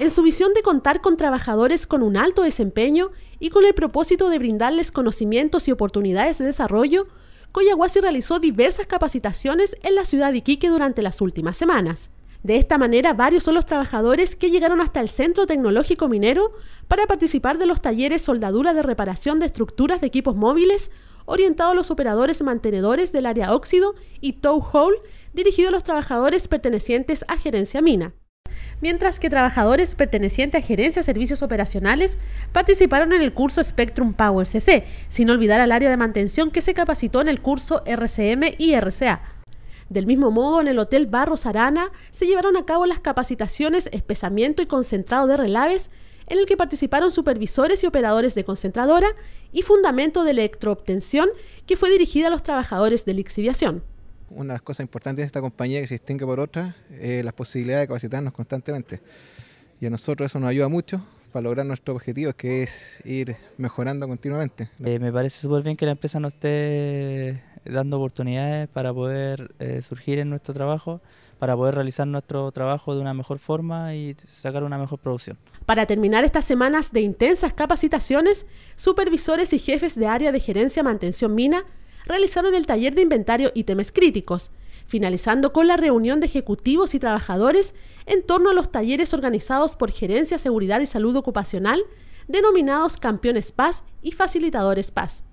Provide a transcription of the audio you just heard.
en su visión de contar con trabajadores con un alto desempeño y con el propósito de brindarles conocimientos y oportunidades de desarrollo, Coyahuasi realizó diversas capacitaciones en la ciudad de Iquique durante las últimas semanas. De esta manera, varios son los trabajadores que llegaron hasta el Centro Tecnológico Minero para participar de los talleres soldadura de reparación de estructuras de equipos móviles orientado a los operadores mantenedores del área óxido y tow hole dirigido a los trabajadores pertenecientes a Gerencia Mina mientras que trabajadores pertenecientes a Gerencia Servicios Operacionales participaron en el curso Spectrum Power CC, sin olvidar al área de mantención que se capacitó en el curso RCM y RCA. Del mismo modo, en el Hotel Barros Arana se llevaron a cabo las capacitaciones espesamiento y concentrado de relaves, en el que participaron supervisores y operadores de concentradora y fundamento de electroobtención, que fue dirigida a los trabajadores de lixiviación una de las cosas importantes de esta compañía que se distingue por otra es la posibilidades de capacitarnos constantemente. Y a nosotros eso nos ayuda mucho para lograr nuestro objetivo que es ir mejorando continuamente. Eh, me parece súper bien que la empresa nos esté dando oportunidades para poder eh, surgir en nuestro trabajo, para poder realizar nuestro trabajo de una mejor forma y sacar una mejor producción. Para terminar estas semanas de intensas capacitaciones, supervisores y jefes de área de gerencia mantención mina realizaron el taller de inventario y temas críticos, finalizando con la reunión de ejecutivos y trabajadores en torno a los talleres organizados por Gerencia Seguridad y Salud Ocupacional, denominados Campeones Paz y Facilitadores Paz.